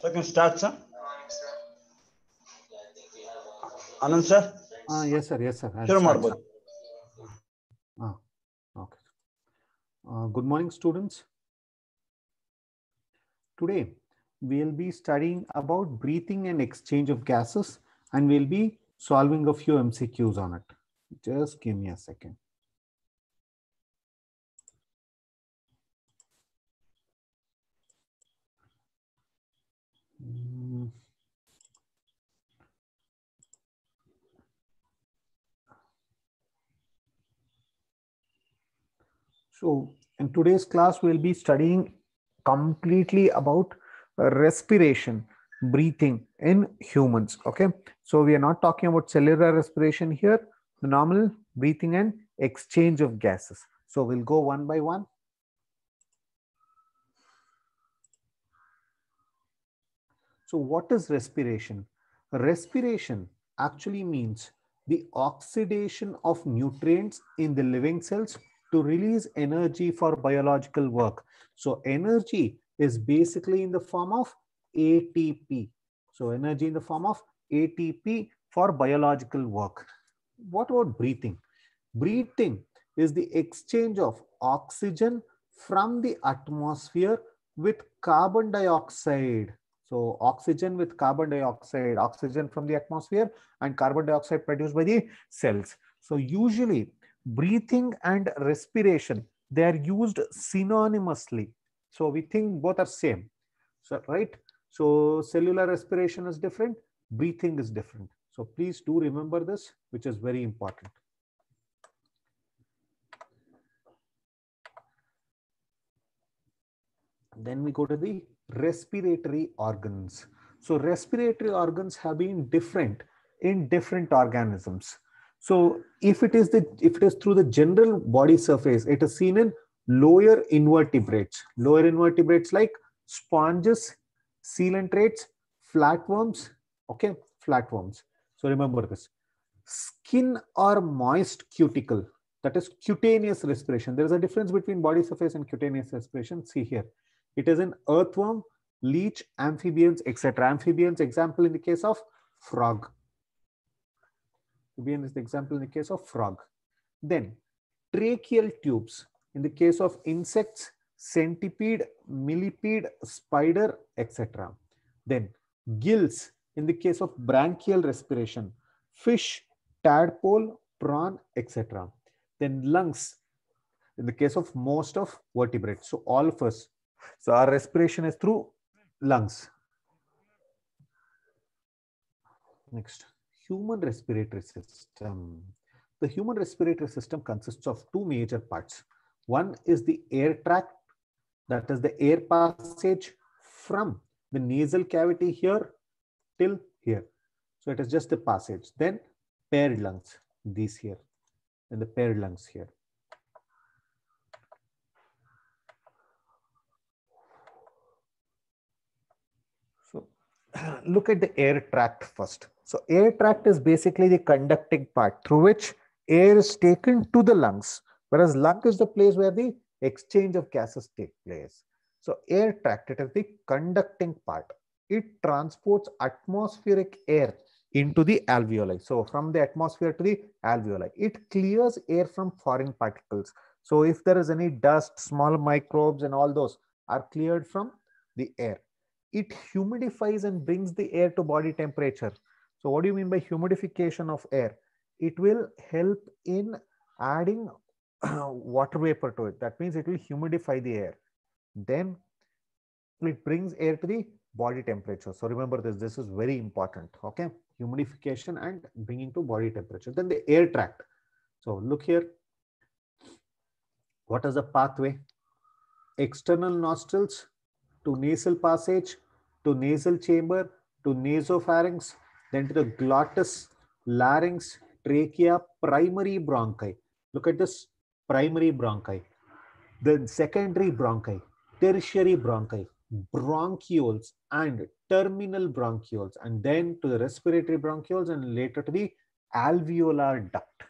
Second start, sir. Anand, sir. Ah, yes, sir. Yes, sir. Sure, Marbod. Ah, okay. Uh, good morning, students. Today, we'll be studying about breathing and exchange of gases, and we'll be solving a few MCQs on it. Just give me a second. So in today's class, we'll be studying completely about respiration, breathing in humans. Okay. So we are not talking about cellular respiration here, the normal breathing and exchange of gases. So we'll go one by one. So what is respiration? Respiration actually means the oxidation of nutrients in the living cells to release energy for biological work. So energy is basically in the form of ATP. So energy in the form of ATP for biological work. What about breathing? Breathing is the exchange of oxygen from the atmosphere with carbon dioxide. So oxygen with carbon dioxide, oxygen from the atmosphere and carbon dioxide produced by the cells. So usually breathing and respiration, they are used synonymously. So we think both are same, so, right? So cellular respiration is different, breathing is different. So please do remember this, which is very important. Then we go to the respiratory organs. So respiratory organs have been different in different organisms. So if it is the if it is through the general body surface, it is seen in lower invertebrates. Lower invertebrates like sponges, coelentrates, flatworms. Okay, flatworms. So remember this. Skin or moist cuticle. That is cutaneous respiration. There is a difference between body surface and cutaneous respiration. See here. It is an earthworm, leech, amphibians, etc. Amphibians, example in the case of frog. Again, is the example in the case of frog. Then tracheal tubes. In the case of insects, centipede, millipede, spider, etc. Then gills in the case of branchial respiration, fish, tadpole, prawn, etc. Then lungs in the case of most of vertebrates. So all of us, so our respiration is through lungs. Next human respiratory system. The human respiratory system consists of two major parts. One is the air tract, that is the air passage from the nasal cavity here till here. So it is just the passage. Then paired lungs, these here, and the paired lungs here. So look at the air tract first. So air tract is basically the conducting part through which air is taken to the lungs, whereas lung is the place where the exchange of gases take place. So air tract, it is the conducting part. It transports atmospheric air into the alveoli. So from the atmosphere to the alveoli, it clears air from foreign particles. So if there is any dust, small microbes and all those are cleared from the air. It humidifies and brings the air to body temperature. So what do you mean by humidification of air? It will help in adding water vapor to it. That means it will humidify the air. Then it brings air to the body temperature. So remember this, this is very important. Okay. Humidification and bringing to body temperature. Then the air tract. So look here. What is the pathway? External nostrils to nasal passage to nasal chamber to nasopharynx then to the glottis, larynx, trachea, primary bronchi. Look at this primary bronchi, then secondary bronchi, tertiary bronchi, bronchioles, and terminal bronchioles, and then to the respiratory bronchioles, and later to the alveolar duct.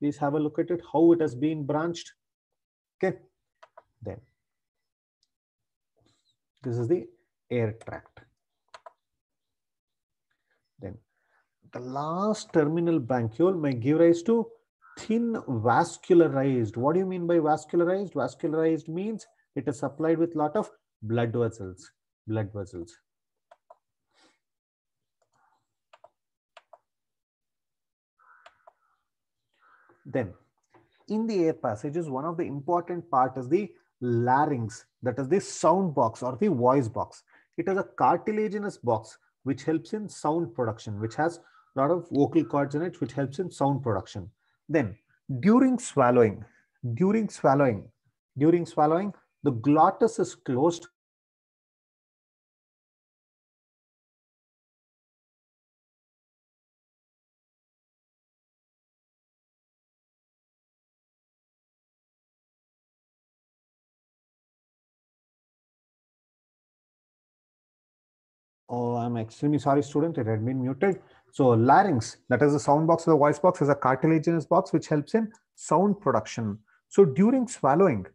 Please have a look at it, how it has been branched. Okay, then this is the air tract then the last terminal bronchiole may give rise to thin vascularized. What do you mean by vascularized? Vascularized means it is supplied with lot of blood vessels, blood vessels. Then in the air passages, one of the important part is the larynx, that is the sound box or the voice box. It is a cartilaginous box which helps in sound production, which has a lot of vocal cords in it, which helps in sound production. Then during swallowing, during swallowing, during swallowing, the glottis is closed I'm extremely sorry, student. It had been muted. So larynx, that is the sound box of the voice box, is a cartilaginous box which helps in sound production. So during swallowing,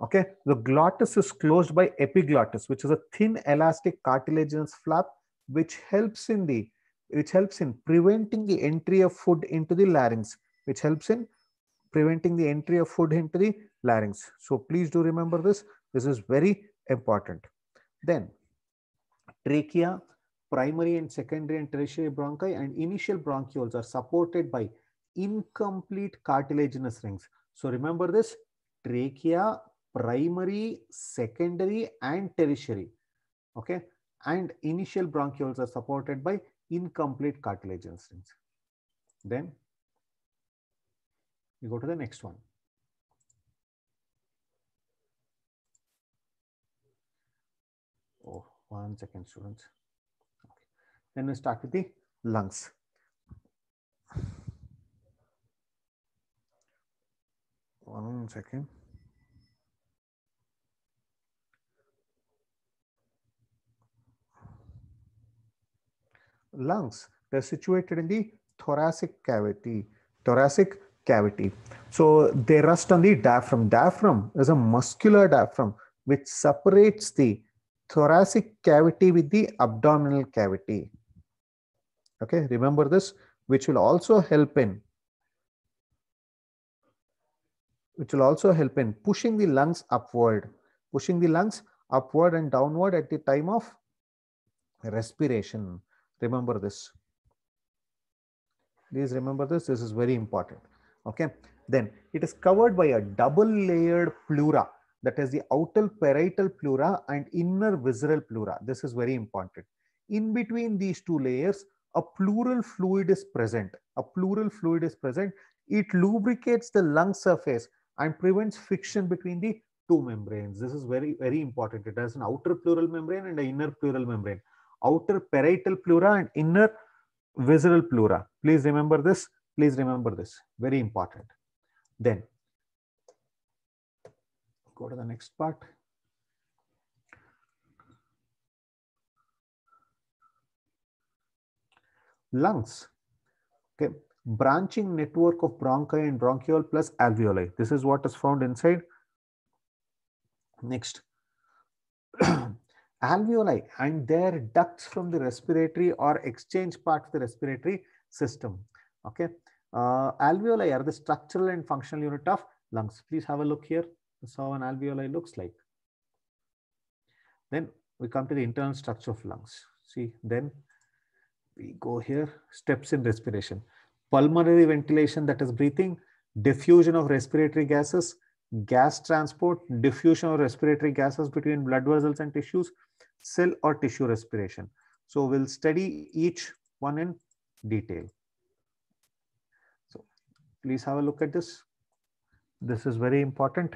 okay, the glottis is closed by epiglottis, which is a thin elastic cartilaginous flap which helps in the which helps in preventing the entry of food into the larynx, which helps in preventing the entry of food into the larynx. So please do remember this. This is very important. Then trachea primary and secondary and tertiary bronchi and initial bronchioles are supported by incomplete cartilaginous rings. So remember this, trachea, primary, secondary and tertiary, okay? And initial bronchioles are supported by incomplete cartilaginous rings. Then we go to the next one. Oh, one second students. Then we start with the lungs. One second. Lungs, they're situated in the thoracic cavity. Thoracic cavity. So they rest on the diaphragm. Diaphragm is a muscular diaphragm which separates the thoracic cavity with the abdominal cavity. Okay, remember this, which will also help in which will also help in pushing the lungs upward, pushing the lungs upward and downward at the time of respiration. Remember this. Please remember this. This is very important. Okay. Then it is covered by a double layered pleura. That is the outer parietal pleura and inner visceral pleura. This is very important. In between these two layers, a pleural fluid is present. A pleural fluid is present. It lubricates the lung surface and prevents friction between the two membranes. This is very, very important. It has an outer pleural membrane and an inner pleural membrane. Outer parietal pleura and inner visceral pleura. Please remember this. Please remember this. Very important. Then, go to the next part. lungs. Okay, branching network of bronchi and bronchiole plus alveoli. This is what is found inside. Next, alveoli and their ducts from the respiratory or exchange part of the respiratory system. Okay, uh, alveoli are the structural and functional unit of lungs. Please have a look here. This is how an alveoli looks like. Then we come to the internal structure of lungs. See, then we go here, steps in respiration. Pulmonary ventilation, that is breathing, diffusion of respiratory gases, gas transport, diffusion of respiratory gases between blood vessels and tissues, cell or tissue respiration. So we'll study each one in detail. So please have a look at this. This is very important.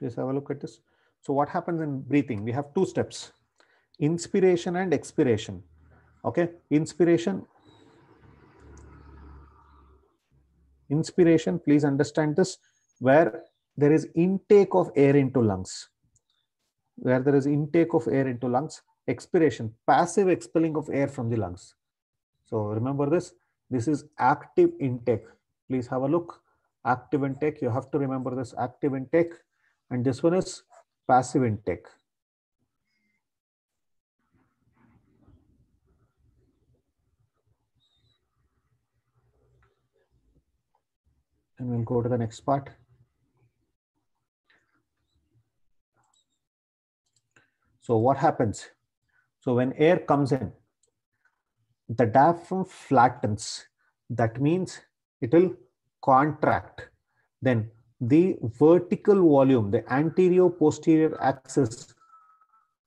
Please have a look at this. So what happens in breathing? We have two steps, inspiration and expiration. Okay, inspiration. Inspiration, please understand this, where there is intake of air into lungs. Where there is intake of air into lungs, expiration, passive expelling of air from the lungs. So remember this, this is active intake. Please have a look. Active intake, you have to remember this active intake and this one is passive intake. And we'll go to the next part. So what happens? So when air comes in, the diaphragm flattens. That means it will contract. Then the vertical volume, the anterior posterior axis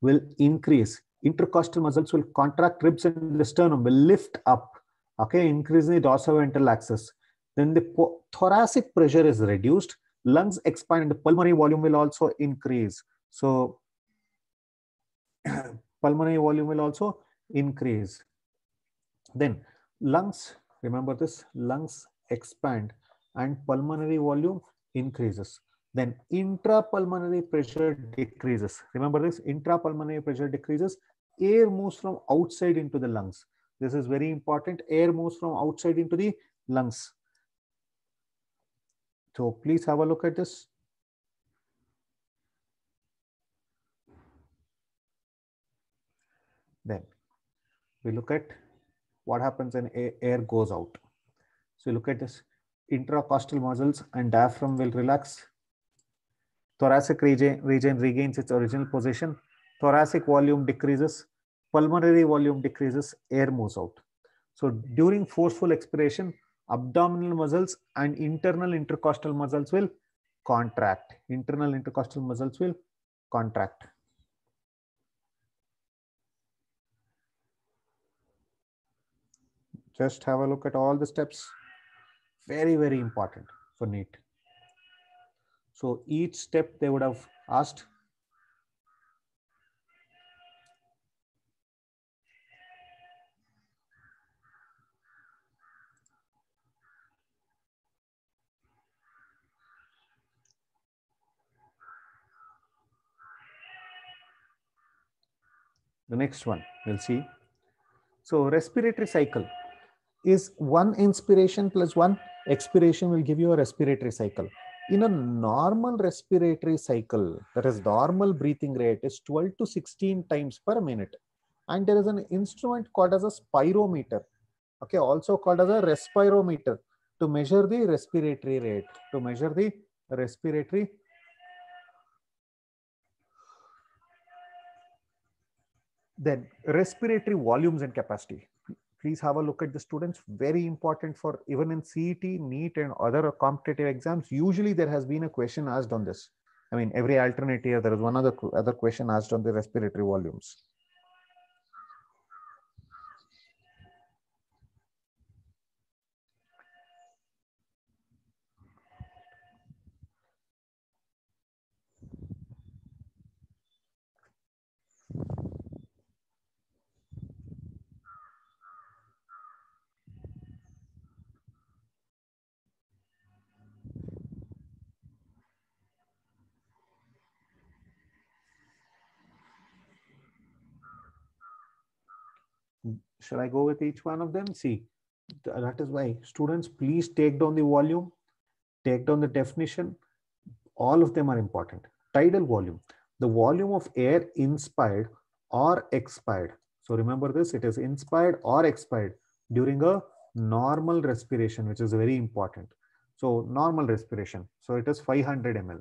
will increase. Intercostal muscles will contract ribs and the sternum will lift up, okay, increasing the dorsal axis. Then the thoracic pressure is reduced, lungs expand, and the pulmonary volume will also increase. So, pulmonary volume will also increase. Then, lungs, remember this, lungs expand and pulmonary volume increases. Then intrapulmonary pressure decreases. Remember this, intrapulmonary pressure decreases. Air moves from outside into the lungs. This is very important. Air moves from outside into the lungs. So please have a look at this. Then we look at what happens when air goes out. So look at this intracostal muscles and diaphragm will relax. Thoracic region, region regains its original position. Thoracic volume decreases. Pulmonary volume decreases. Air moves out. So during forceful expiration, abdominal muscles and internal intercostal muscles will contract. Internal intercostal muscles will contract. Just have a look at all the steps. Very, very important for NEET. So each step they would have asked. The next one, we'll see. So respiratory cycle is one inspiration plus one expiration will give you a respiratory cycle. In a normal respiratory cycle, that is normal breathing rate is 12 to 16 times per minute. And there is an instrument called as a spirometer, okay, also called as a respirometer to measure the respiratory rate, to measure the respiratory then respiratory volumes and capacity please have a look at the students. Very important for even in CET, NEET and other competitive exams. Usually there has been a question asked on this. I mean, every alternate year, there is one other, other question asked on the respiratory volumes. Shall I go with each one of them? See, that is why students, please take down the volume, take down the definition. All of them are important. Tidal volume, the volume of air inspired or expired. So remember this, it is inspired or expired during a normal respiration, which is very important. So normal respiration, so it is 500 ml.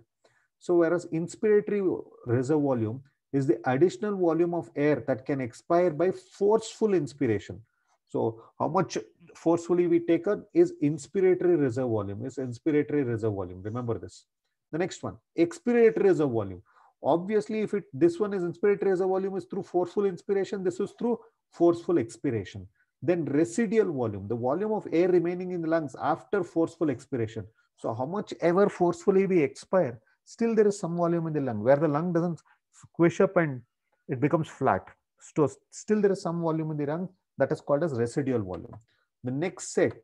So whereas inspiratory reserve volume is the additional volume of air that can expire by forceful inspiration. So how much forcefully we take on is inspiratory reserve volume, is inspiratory reserve volume. Remember this. The next one, expiratory reserve volume. Obviously, if it this one is inspiratory reserve volume is through forceful inspiration, this is through forceful expiration. Then residual volume, the volume of air remaining in the lungs after forceful expiration. So how much ever forcefully we expire, still there is some volume in the lung where the lung doesn't squish up and it becomes flat. So still there is some volume in the rung that is called as residual volume. The next set,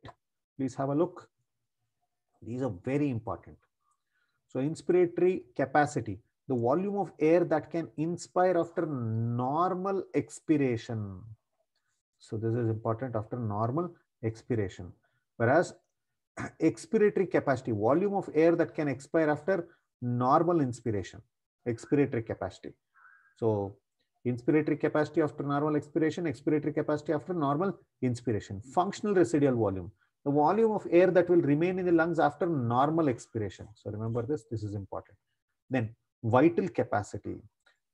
please have a look. These are very important. So inspiratory capacity, the volume of air that can inspire after normal expiration. So this is important after normal expiration. Whereas expiratory capacity, volume of air that can expire after normal inspiration expiratory capacity. So inspiratory capacity after normal expiration, expiratory capacity after normal inspiration, functional residual volume, the volume of air that will remain in the lungs after normal expiration. So remember this, this is important. Then vital capacity,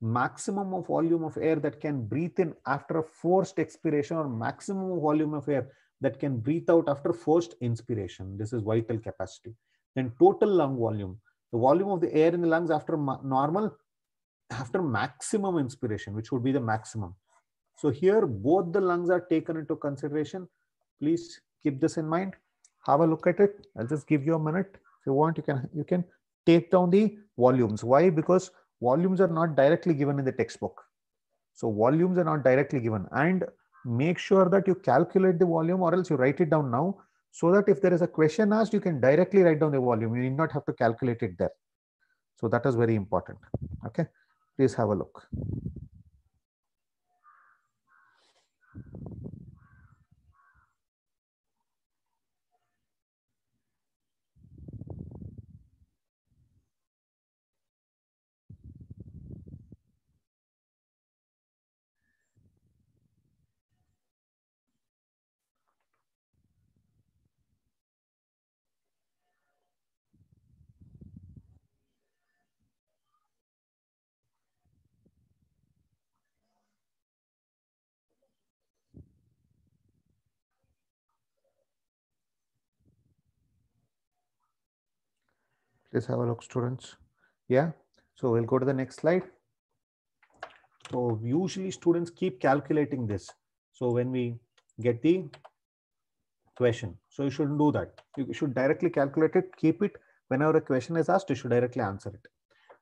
maximum of volume of air that can breathe in after a forced expiration or maximum volume of air that can breathe out after forced inspiration. This is vital capacity. Then total lung volume, the volume of the air in the lungs after normal, after maximum inspiration, which would be the maximum. So here, both the lungs are taken into consideration. Please keep this in mind. Have a look at it. I'll just give you a minute. If you want, you can, you can take down the volumes. Why? Because volumes are not directly given in the textbook. So volumes are not directly given. And make sure that you calculate the volume or else you write it down now so that if there is a question asked, you can directly write down the volume. You need not have to calculate it there. So that is very important. Okay, please have a look. Let's have a look, students. Yeah. So we'll go to the next slide. So usually students keep calculating this. So when we get the question, so you shouldn't do that. You should directly calculate it, keep it. Whenever a question is asked, you should directly answer it.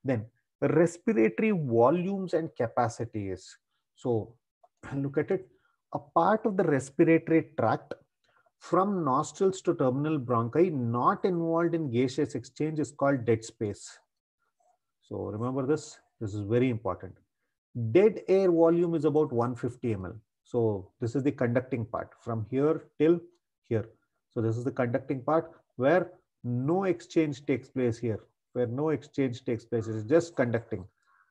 Then respiratory volumes and capacities. So look at it. A part of the respiratory tract from nostrils to terminal bronchi not involved in gaseous exchange is called dead space. So remember this, this is very important. Dead air volume is about 150 ml. So this is the conducting part from here till here. So this is the conducting part where no exchange takes place here, where no exchange takes place. It's just conducting.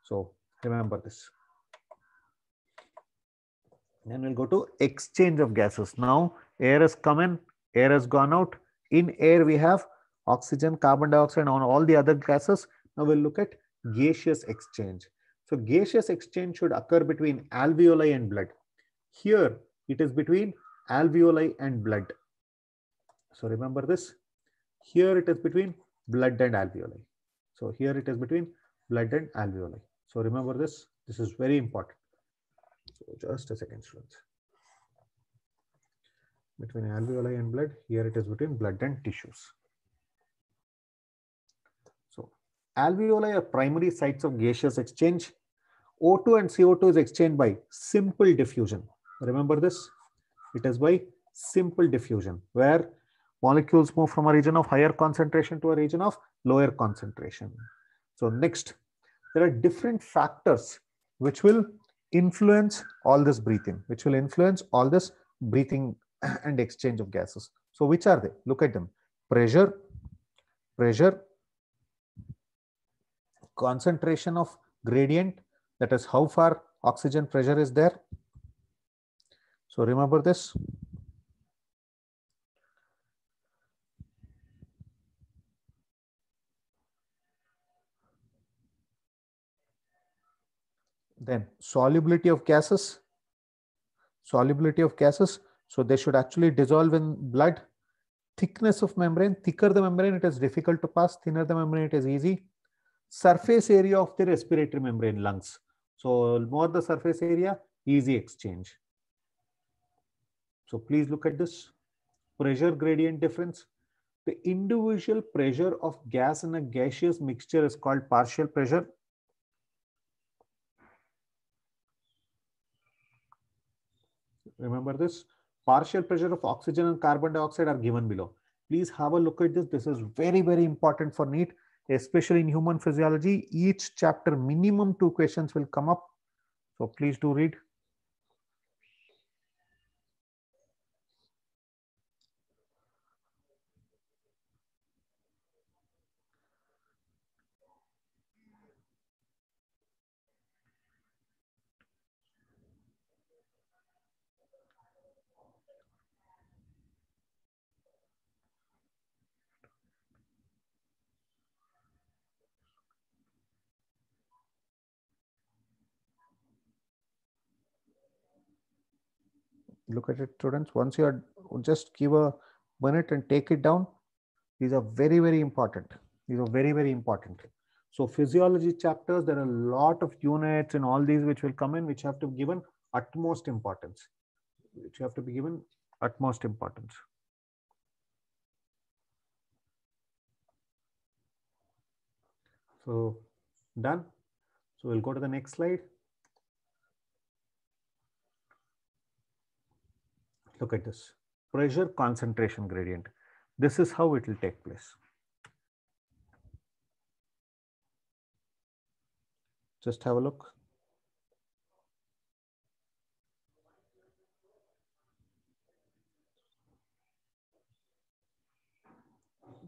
So remember this. Then we'll go to exchange of gases. Now air has come in, air has gone out. In air we have oxygen, carbon dioxide, and all the other gases. Now we'll look at gaseous exchange. So gaseous exchange should occur between alveoli and blood. Here it is between alveoli and blood. So remember this. Here it is between blood and alveoli. So here it is between blood and alveoli. So remember this. This is very important. So just a second, students. Between alveoli and blood, here it is between blood and tissues. So alveoli are primary sites of gaseous exchange. O2 and CO2 is exchanged by simple diffusion. Remember this? It is by simple diffusion, where molecules move from a region of higher concentration to a region of lower concentration. So next, there are different factors which will influence all this breathing, which will influence all this breathing and exchange of gases. So which are they? Look at them. Pressure, pressure, concentration of gradient, that is how far oxygen pressure is there. So remember this. Then solubility of gases, solubility of gases. So they should actually dissolve in blood. Thickness of membrane, thicker the membrane, it is difficult to pass, thinner the membrane, it is easy. Surface area of the respiratory membrane, lungs. So more the surface area, easy exchange. So please look at this pressure gradient difference. The individual pressure of gas in a gaseous mixture is called partial pressure Remember this partial pressure of oxygen and carbon dioxide are given below. Please have a look at this. This is very, very important for NEET, especially in human physiology. Each chapter minimum two questions will come up. So please do read. look at it students once you are just give a minute and take it down these are very very important these are very very important so physiology chapters there are a lot of units and all these which will come in which have to be given utmost importance which have to be given utmost importance so done so we'll go to the next slide Look at this pressure concentration gradient. This is how it will take place. Just have a look.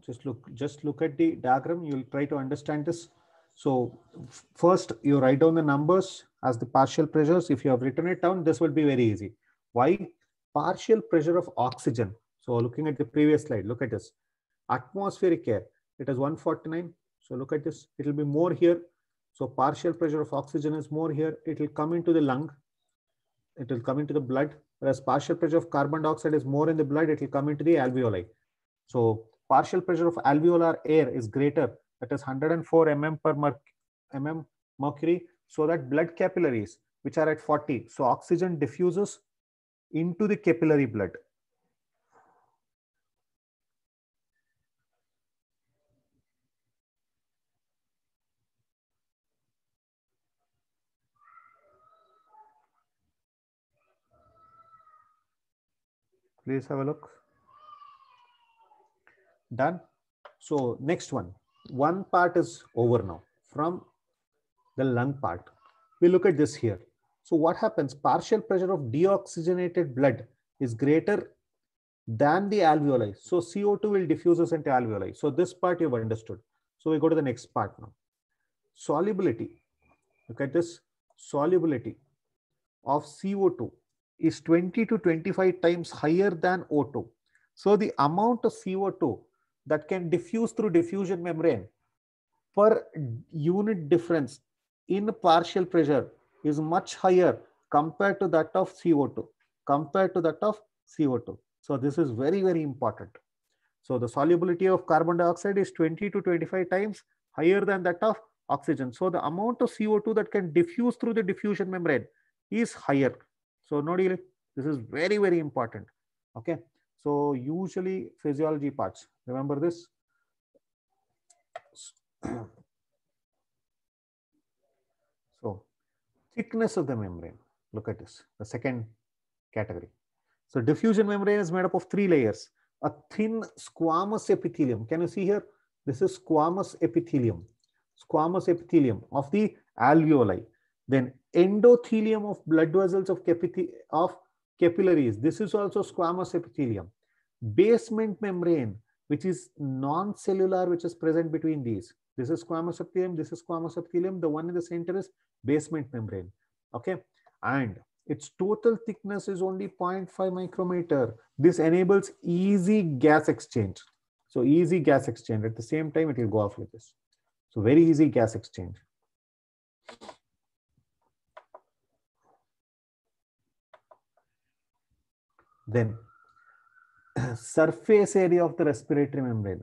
Just look, just look at the diagram. You'll try to understand this. So first you write down the numbers as the partial pressures. If you have written it down, this will be very easy. Why? partial pressure of oxygen. So looking at the previous slide, look at this. Atmospheric air, it is 149. So look at this, it will be more here. So partial pressure of oxygen is more here. It will come into the lung. It will come into the blood. Whereas partial pressure of carbon dioxide is more in the blood. It will come into the alveoli. So partial pressure of alveolar air is greater. That is 104 mm per mm mercury. So that blood capillaries, which are at 40. So oxygen diffuses into the capillary blood. Please have a look. Done. So next one, one part is over now from the lung part. We look at this here. So what happens? Partial pressure of deoxygenated blood is greater than the alveoli. So CO2 will diffuses into alveoli. So this part you've understood. So we go to the next part now. Solubility. Look at this. Solubility of CO2 is 20 to 25 times higher than O2. So the amount of CO2 that can diffuse through diffusion membrane per unit difference in partial pressure is much higher compared to that of CO2, compared to that of CO2. So this is very, very important. So the solubility of carbon dioxide is 20 to 25 times higher than that of oxygen. So the amount of CO2 that can diffuse through the diffusion membrane is higher. So no deal. This is very, very important. Okay. So usually physiology parts, remember this. thickness of the membrane. Look at this, the second category. So diffusion membrane is made up of three layers. A thin squamous epithelium. Can you see here? This is squamous epithelium. Squamous epithelium of the alveoli. Then endothelium of blood vessels of, of capillaries. This is also squamous epithelium. Basement membrane which is non-cellular, which is present between these. This is squamous epithelium, this is squamous epithelium. The one in the center is basement membrane. Okay. And its total thickness is only 0.5 micrometer. This enables easy gas exchange. So easy gas exchange. At the same time, it will go off like this. So very easy gas exchange. Then surface area of the respiratory membrane.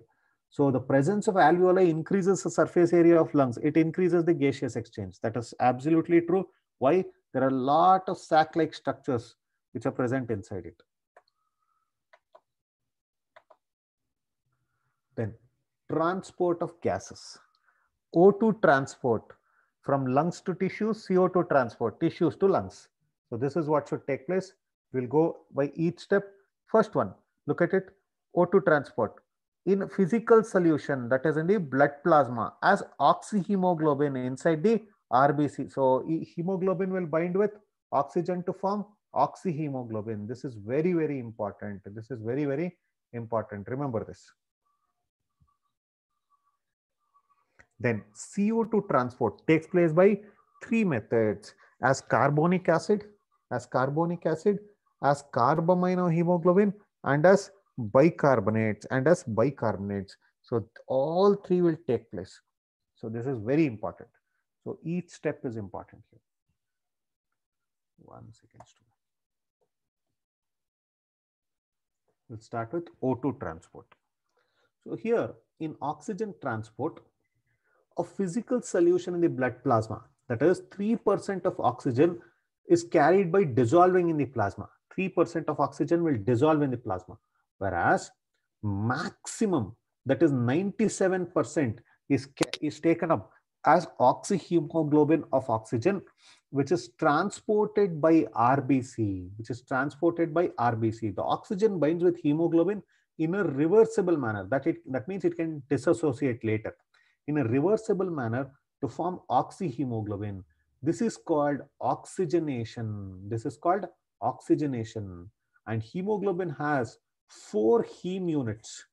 So the presence of alveoli increases the surface area of lungs. It increases the gaseous exchange. That is absolutely true. Why? There are a lot of sac-like structures which are present inside it. Then transport of gases. O2 transport from lungs to tissues, CO2 transport, tissues to lungs. So this is what should take place. We'll go by each step. First one, Look at it, O2 transport in physical solution, that is in the blood plasma as oxyhemoglobin inside the RBC. So hemoglobin will bind with oxygen to form oxyhemoglobin. This is very, very important. This is very, very important. Remember this. Then CO2 transport takes place by three methods as carbonic acid, as carbonic acid, as carbaminohemoglobin and as bicarbonates and as bicarbonates. So all three will take place. So this is very important. So each step is important here. One second. Let's start with O2 transport. So here in oxygen transport, a physical solution in the blood plasma, that is 3% of oxygen is carried by dissolving in the plasma. 3% of oxygen will dissolve in the plasma. Whereas maximum, that is 97% is, is taken up as oxyhemoglobin of oxygen, which is transported by RBC, which is transported by RBC. The oxygen binds with hemoglobin in a reversible manner. That, it, that means it can disassociate later. In a reversible manner to form oxyhemoglobin. This is called oxygenation. This is called oxygenation. And hemoglobin has four heme units.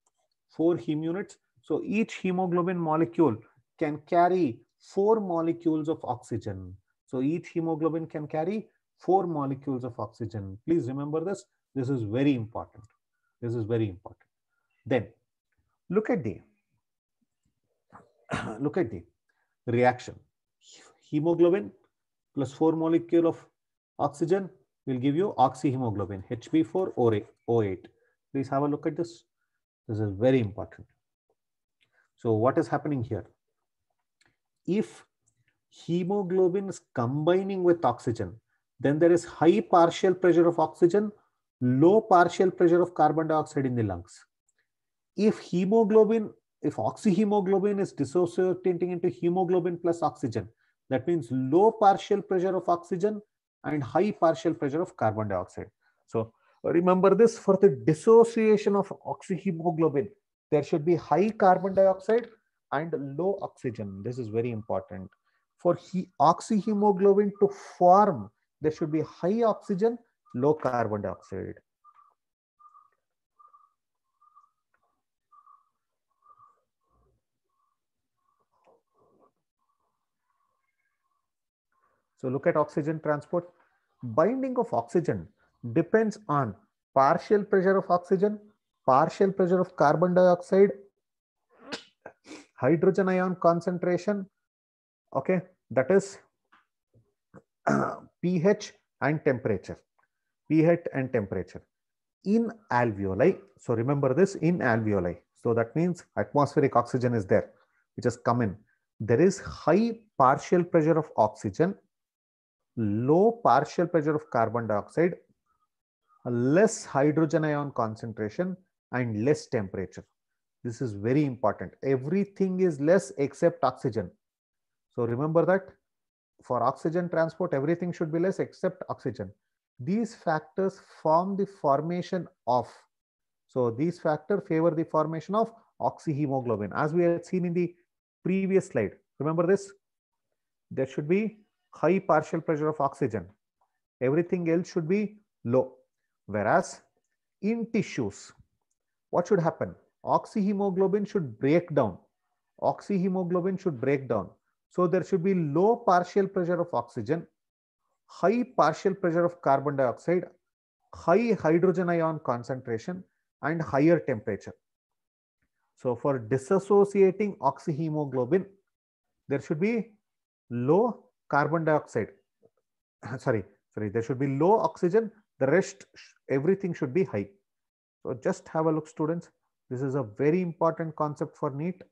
Four heme units. So each hemoglobin molecule can carry four molecules of oxygen. So each hemoglobin can carry four molecules of oxygen. Please remember this. This is very important. This is very important. Then look at the look at the reaction. Hemoglobin plus four molecule of oxygen will give you oxyhemoglobin, HB4O8. Please have a look at this. This is very important. So what is happening here? If hemoglobin is combining with oxygen, then there is high partial pressure of oxygen, low partial pressure of carbon dioxide in the lungs. If hemoglobin, if oxyhemoglobin is dissociating into hemoglobin plus oxygen, that means low partial pressure of oxygen, and high partial pressure of carbon dioxide. So remember this for the dissociation of oxyhemoglobin, there should be high carbon dioxide and low oxygen. This is very important. For he oxyhemoglobin to form, there should be high oxygen, low carbon dioxide. So look at oxygen transport. Binding of oxygen depends on partial pressure of oxygen, partial pressure of carbon dioxide, hydrogen ion concentration, okay, that is pH and temperature, pH and temperature in alveoli. So remember this in alveoli. So that means atmospheric oxygen is there, which has come in. There is high partial pressure of oxygen low partial pressure of carbon dioxide, less hydrogen ion concentration and less temperature. This is very important. Everything is less except oxygen. So remember that for oxygen transport, everything should be less except oxygen. These factors form the formation of, so these factors favor the formation of oxyhemoglobin as we had seen in the previous slide. Remember this? There should be high partial pressure of oxygen. Everything else should be low. Whereas in tissues, what should happen? Oxyhemoglobin should break down. Oxyhemoglobin should break down. So there should be low partial pressure of oxygen, high partial pressure of carbon dioxide, high hydrogen ion concentration, and higher temperature. So for dissociating oxyhemoglobin, there should be low carbon dioxide sorry sorry there should be low oxygen the rest everything should be high so just have a look students this is a very important concept for neat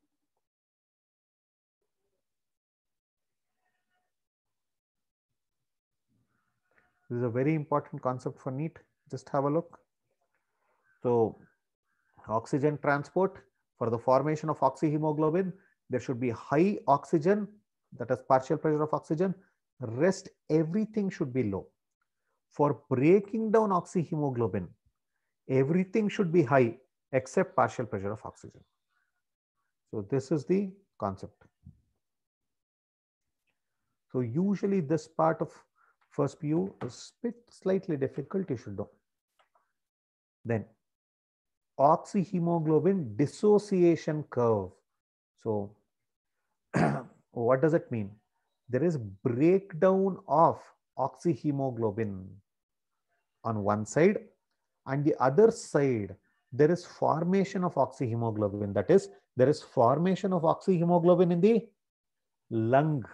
this is a very important concept for neat just have a look so oxygen transport for the formation of oxyhemoglobin there should be high oxygen that is partial pressure of oxygen, rest everything should be low. For breaking down oxyhemoglobin, everything should be high except partial pressure of oxygen. So this is the concept. So usually this part of first PU is bit slightly difficult, you should know. Then oxyhemoglobin dissociation curve. So uh, what does it mean? There is breakdown of oxyhemoglobin on one side and the other side there is formation of oxyhemoglobin that is there is formation of oxyhemoglobin in the lung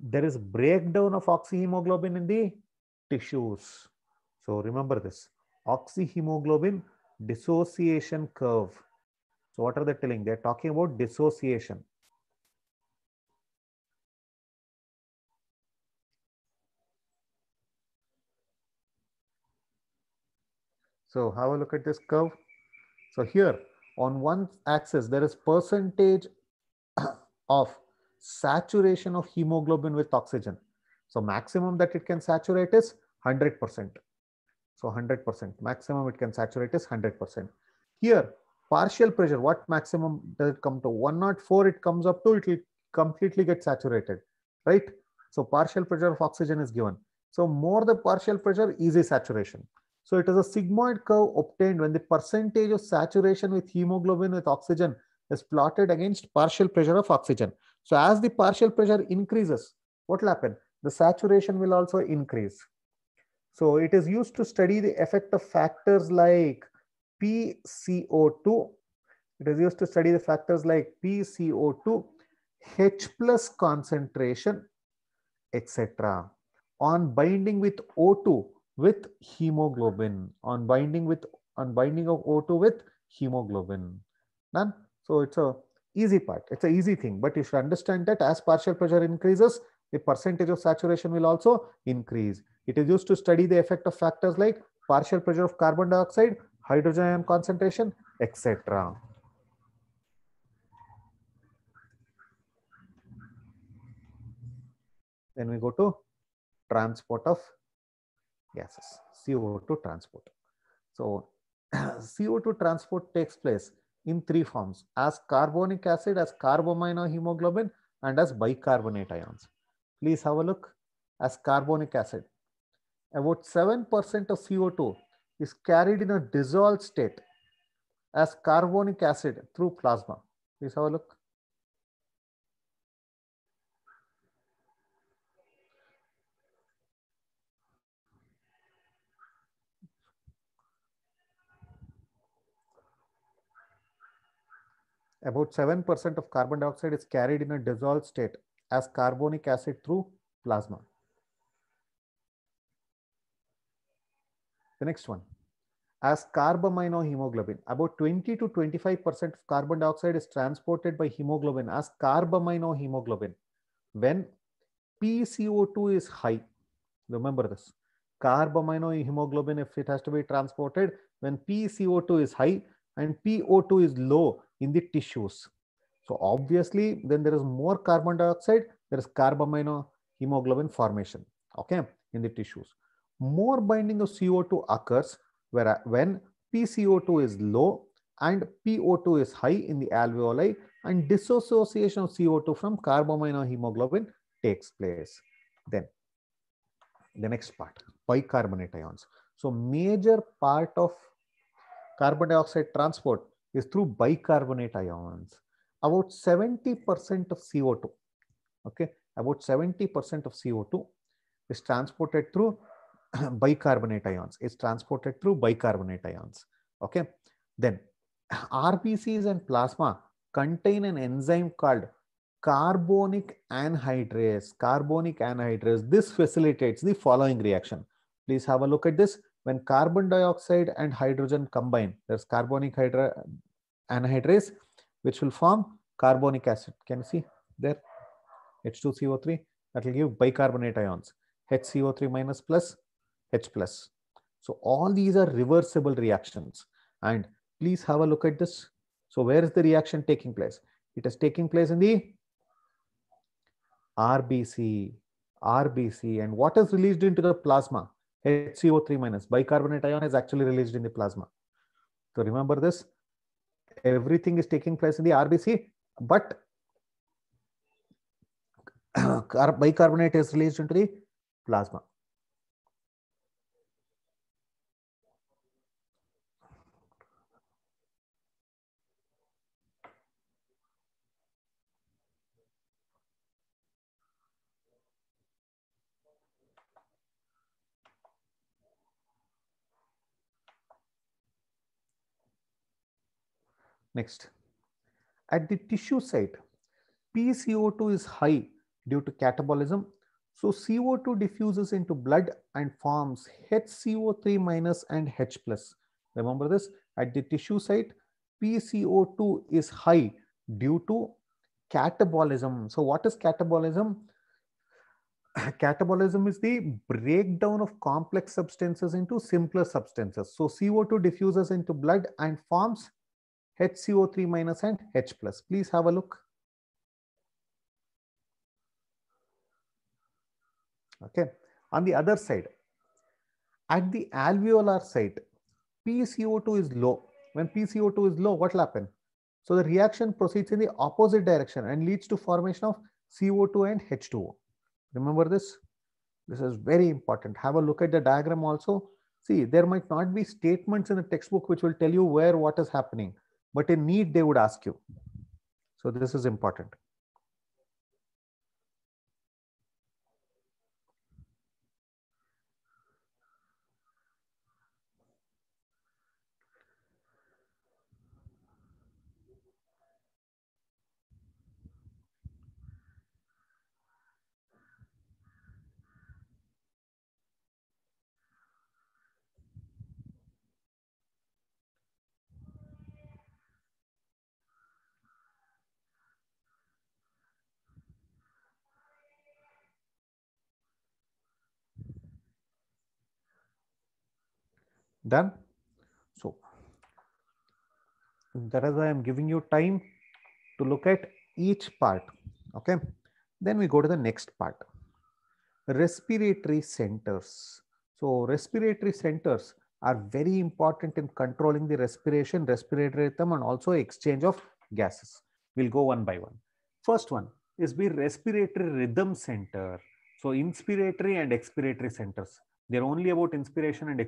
there is breakdown of oxyhemoglobin in the tissues so remember this oxyhemoglobin dissociation curve so what are they telling they're talking about dissociation So have a look at this curve. So here on one axis, there is percentage of saturation of hemoglobin with oxygen. So maximum that it can saturate is 100%. So 100% maximum it can saturate is 100%. Here partial pressure, what maximum does it come to? 104 it comes up to, it will completely get saturated, right? So partial pressure of oxygen is given. So more the partial pressure, easy saturation. So it is a sigmoid curve obtained when the percentage of saturation with hemoglobin with oxygen is plotted against partial pressure of oxygen. So as the partial pressure increases, what will happen? The saturation will also increase. So it is used to study the effect of factors like PCO2. It is used to study the factors like PCO2, H plus concentration, etc. On binding with O2, with hemoglobin on binding with on binding of O2 with hemoglobin. Done. So it's a easy part. It's an easy thing, but you should understand that as partial pressure increases, the percentage of saturation will also increase. It is used to study the effect of factors like partial pressure of carbon dioxide, hydrogen ion concentration, etc. Then we go to transport of gases, CO2 transport. So CO2 transport takes place in three forms as carbonic acid, as carbaminohemoglobin, and as bicarbonate ions. Please have a look as carbonic acid. About 7% of CO2 is carried in a dissolved state as carbonic acid through plasma. Please have a look. about 7% of carbon dioxide is carried in a dissolved state as carbonic acid through plasma. The next one, as carbaminohemoglobin, about 20 to 25% of carbon dioxide is transported by hemoglobin as carbaminohemoglobin. When PCO2 is high, remember this, carbaminohemoglobin, if it has to be transported, when PCO2 is high and PO2 is low, in the tissues. So obviously, then there is more carbon dioxide, there is carbamino hemoglobin formation, okay, in the tissues. More binding of CO2 occurs where, when PCO2 is low and PO2 is high in the alveoli and dissociation of CO2 from carbamino hemoglobin takes place. Then the next part, bicarbonate ions. So major part of carbon dioxide transport is through bicarbonate ions. About 70% of CO2, okay, about 70% of CO2 is transported through bicarbonate ions. It's transported through bicarbonate ions, okay. Then RBCs and plasma contain an enzyme called carbonic anhydrase. Carbonic anhydrase. This facilitates the following reaction. Please have a look at this when carbon dioxide and hydrogen combine, there's carbonic hydra anhydrase, which will form carbonic acid. Can you see there? H2CO3, that will give bicarbonate ions, HCO3 minus plus, H plus. So all these are reversible reactions. And please have a look at this. So where is the reaction taking place? It is taking place in the RBC, RBC. And what is released into the plasma? HCO3 minus bicarbonate ion is actually released in the plasma. So remember this, everything is taking place in the RBC, but bicarbonate is released into the plasma. Next, at the tissue site, PCO2 is high due to catabolism. So CO2 diffuses into blood and forms HCO3 minus and H plus. Remember this, at the tissue site, PCO2 is high due to catabolism. So what is catabolism? Catabolism is the breakdown of complex substances into simpler substances. So CO2 diffuses into blood and forms HCO3 minus and H plus. Please have a look. Okay. On the other side, at the alveolar site, PCO2 is low. When PCO2 is low, what will happen? So the reaction proceeds in the opposite direction and leads to formation of CO2 and H2O. Remember this? This is very important. Have a look at the diagram also. See, there might not be statements in the textbook which will tell you where what is happening but in need they would ask you so this is important Done. So that is why I'm giving you time to look at each part. Okay. Then we go to the next part. Respiratory centers. So respiratory centers are very important in controlling the respiration, respiratory rhythm, and also exchange of gases. We'll go one by one. First one is the respiratory rhythm center. So inspiratory and expiratory centers. They're only about inspiration and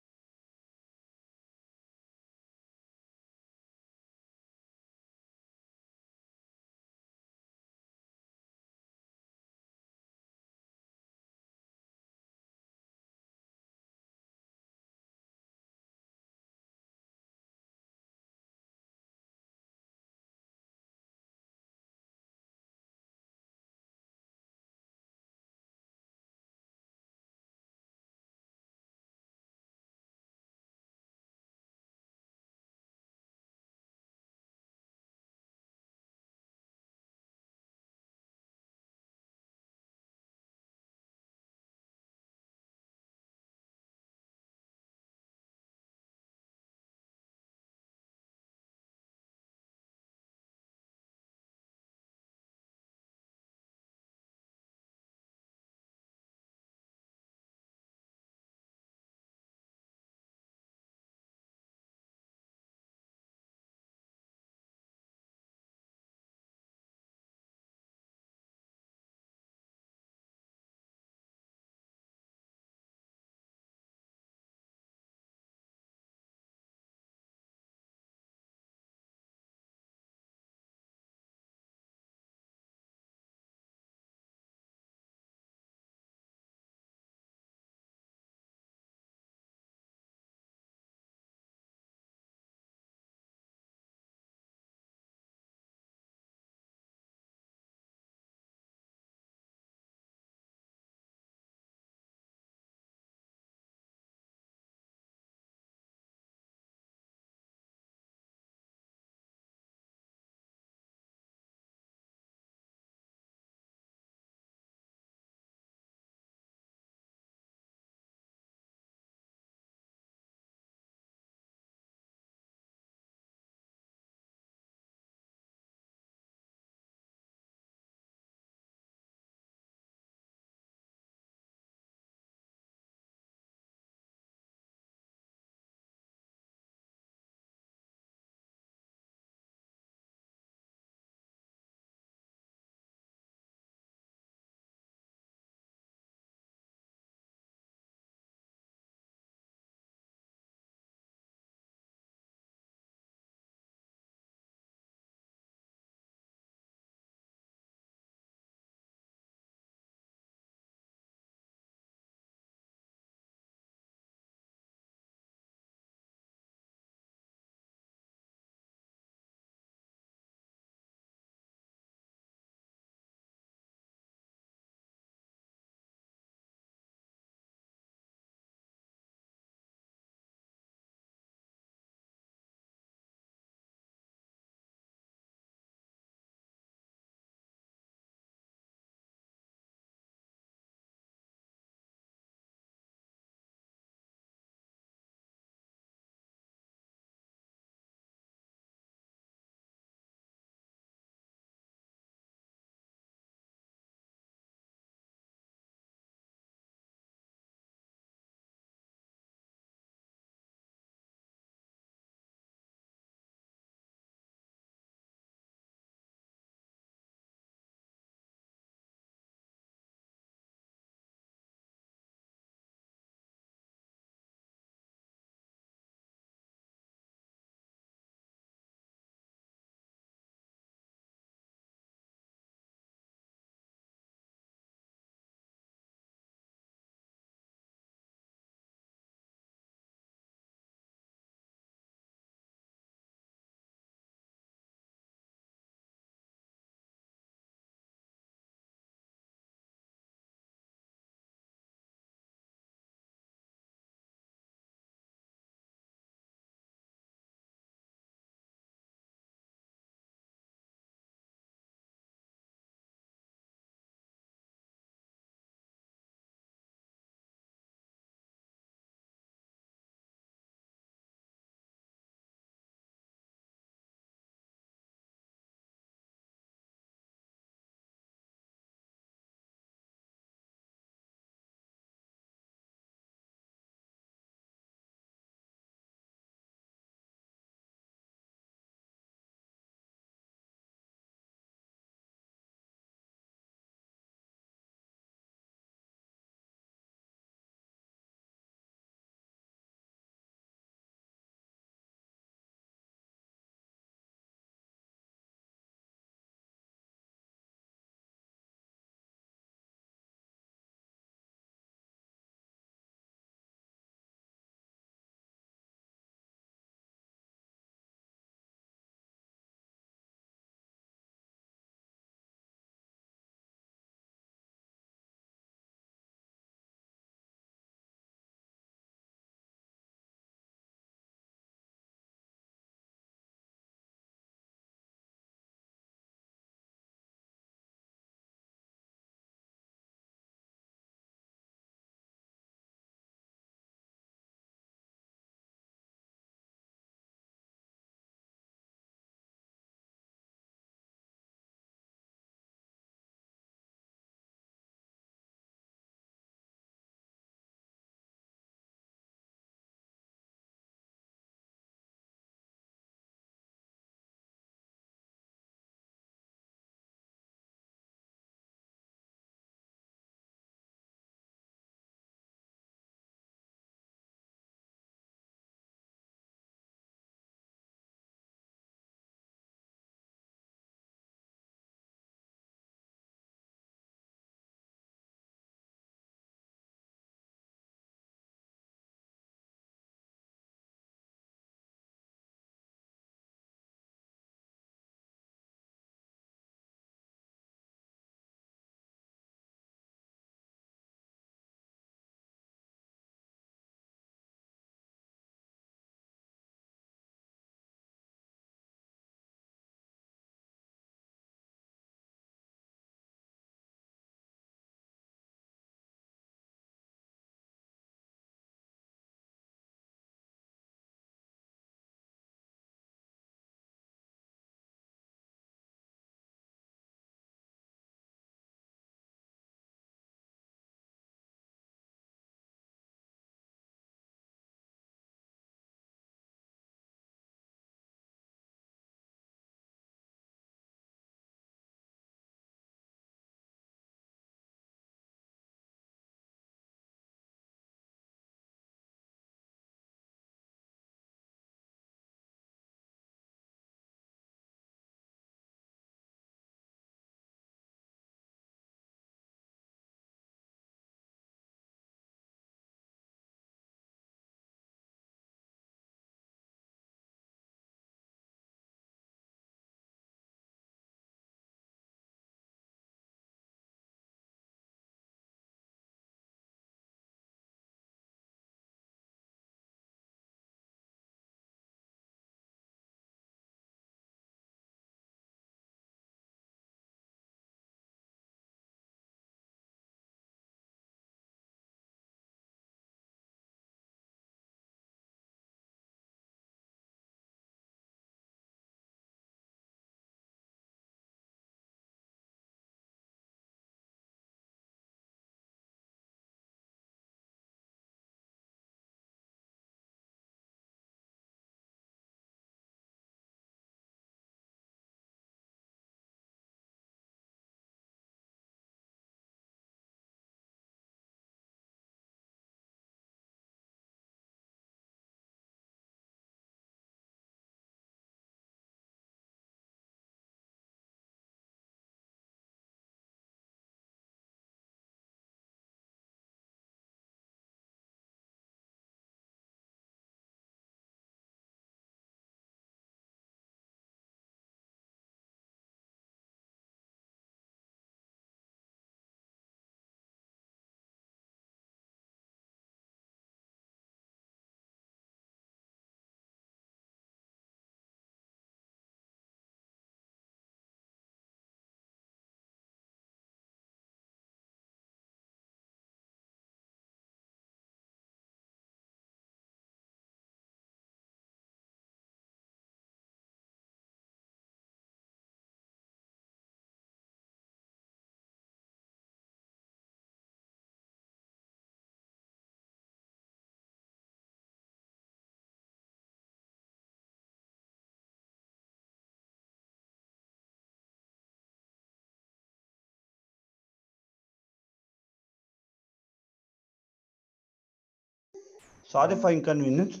sorry for inconvenience.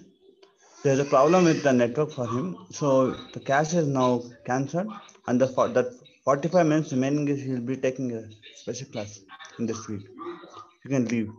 There's a problem with the network for him. So the cash is now cancelled and the, for that 45 minutes remaining is he'll be taking a special class in this week. You can leave.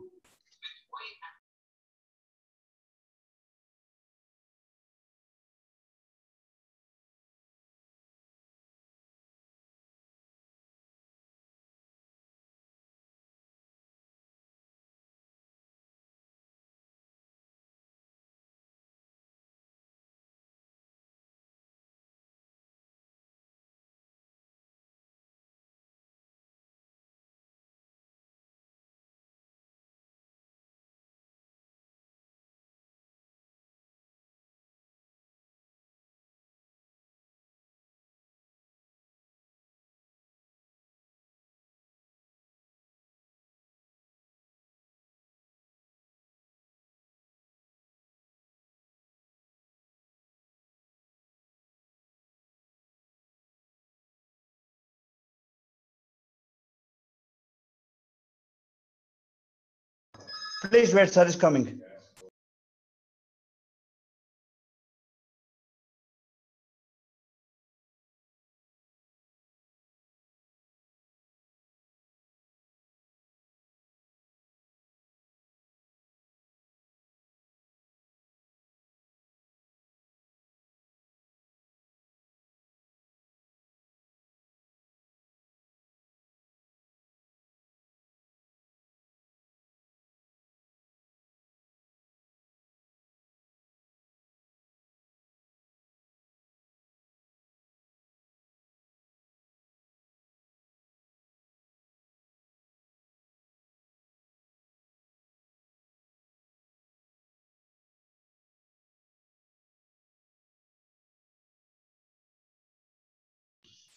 Please, where sir is coming.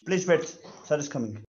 Please wait, sir is coming.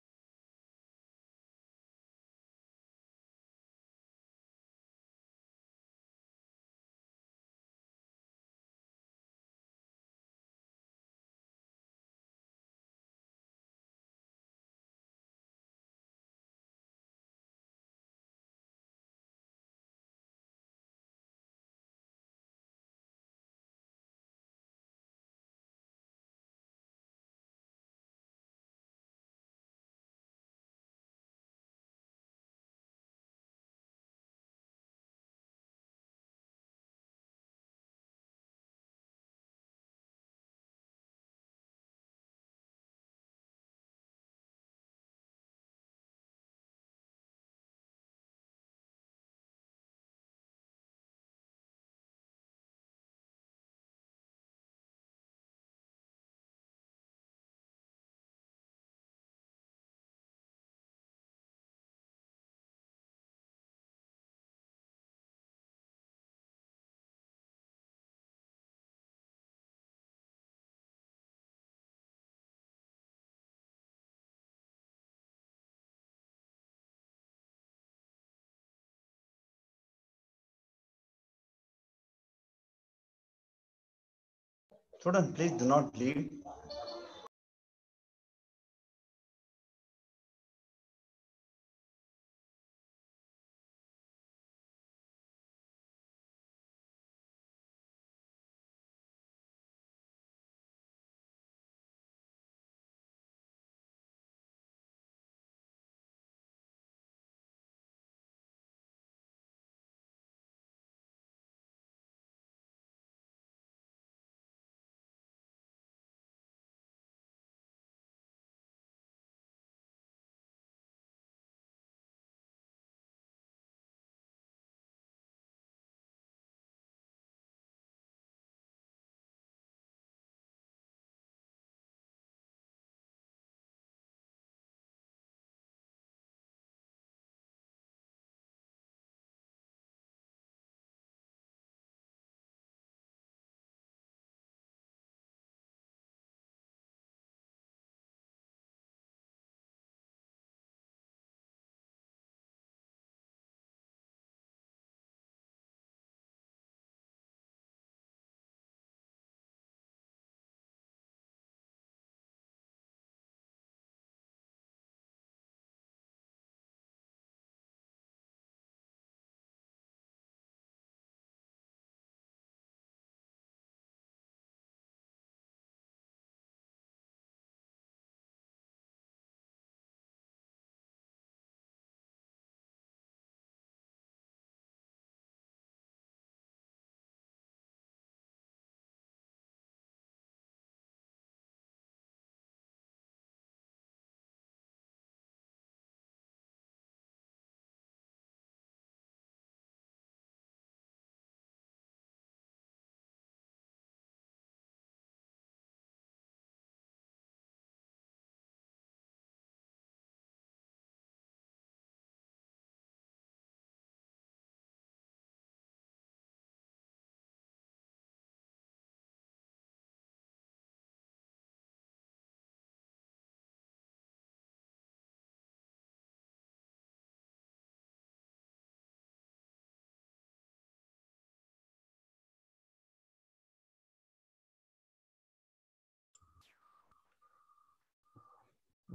Children, please do not leave.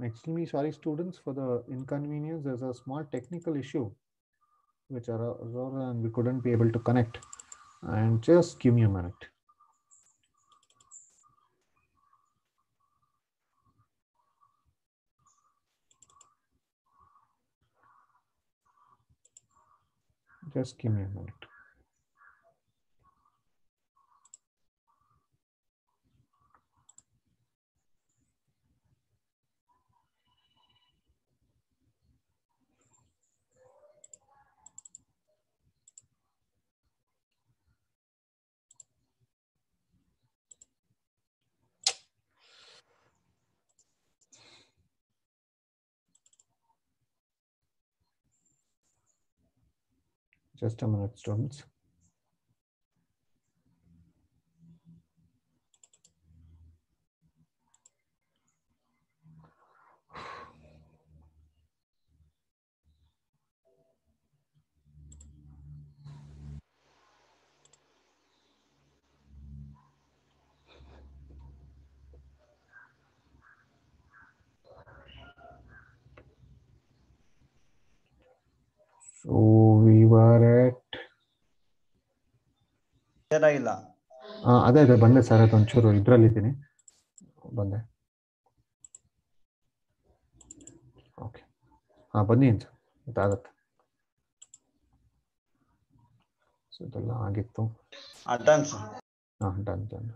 extremely sorry students for the inconvenience. There's a small technical issue which are and we couldn't be able to connect. And just give me a minute. Just give me a minute. Just a minute, students. ಭೇದ ಇಲ್ಲ ಅದೇ ಅದೇ ಬಂದೆ sir ಅದು ಒಂಚೂರು ಇದ್ರಲ್ಲಿ ಇದ್ದೀನಿ ಬಂದೆ ಓಕೆ ಹಾ ಬನ್ನಿ ಅಂತ ಗೊತ್ತಾಗತ್ತೆ ಸೊ ಇದೆಲ್ಲ ಆಗಿತ್ತು ಡನ್ ಸರ್ ಹಾ done done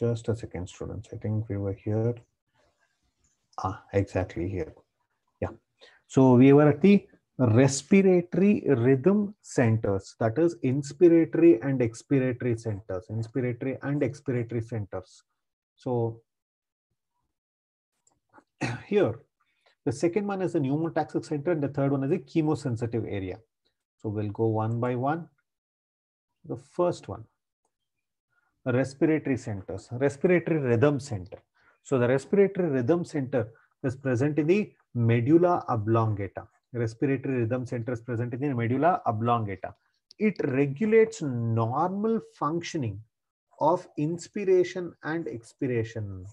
just a second students i think we were here ah exactly here So we were at the respiratory rhythm centers, that is inspiratory and expiratory centers, inspiratory and expiratory centers. So here, the second one is the pneumotaxic center and the third one is the chemosensitive area. So we'll go one by one. The first one, respiratory centers, respiratory rhythm center. So the respiratory rhythm center is present in the medulla oblongata. Respiratory rhythm centers present in the medulla oblongata. It regulates normal functioning of inspiration and expiration.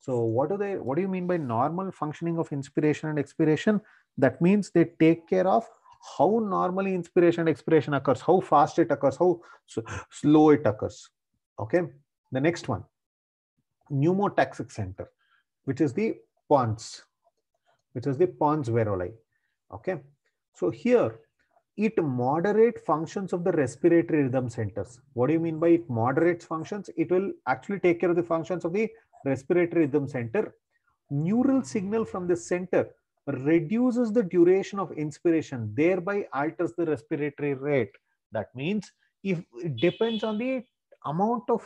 So what do they what do you mean by normal functioning of inspiration and expiration? That means they take care of how normally inspiration and expiration occurs, how fast it occurs, how slow it occurs. Okay. The next one, pneumotaxic center, which is the pons which is the pons veroli Okay. So here it moderate functions of the respiratory rhythm centers. What do you mean by it moderates functions? It will actually take care of the functions of the respiratory rhythm center. Neural signal from the center reduces the duration of inspiration, thereby alters the respiratory rate. That means if it depends on the amount of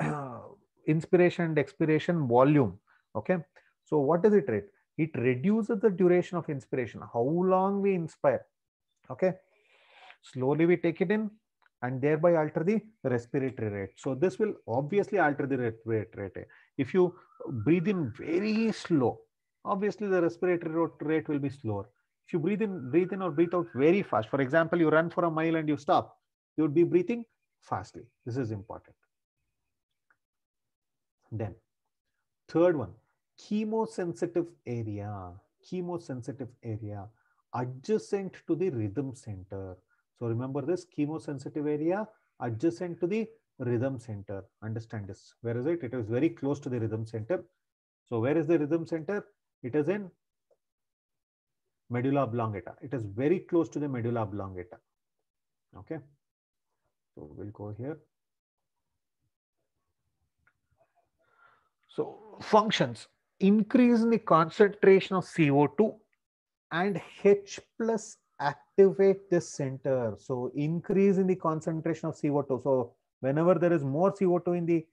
uh, inspiration and expiration volume. Okay. So what does it rate? it reduces the duration of inspiration how long we inspire okay slowly we take it in and thereby alter the respiratory rate so this will obviously alter the respiratory rate if you breathe in very slow obviously the respiratory rate will be slower if you breathe in breathe in or breathe out very fast for example you run for a mile and you stop you would be breathing fastly this is important then third one chemosensitive area, chemosensitive area adjacent to the rhythm center. So remember this chemosensitive area adjacent to the rhythm center. Understand this. Where is it? It is very close to the rhythm center. So where is the rhythm center? It is in medulla oblongata. It is very close to the medulla oblongata. Okay. So we'll go here. So functions increase in the concentration of CO2 and H plus activate this center. So increase in the concentration of CO2. So whenever there is more CO2 in the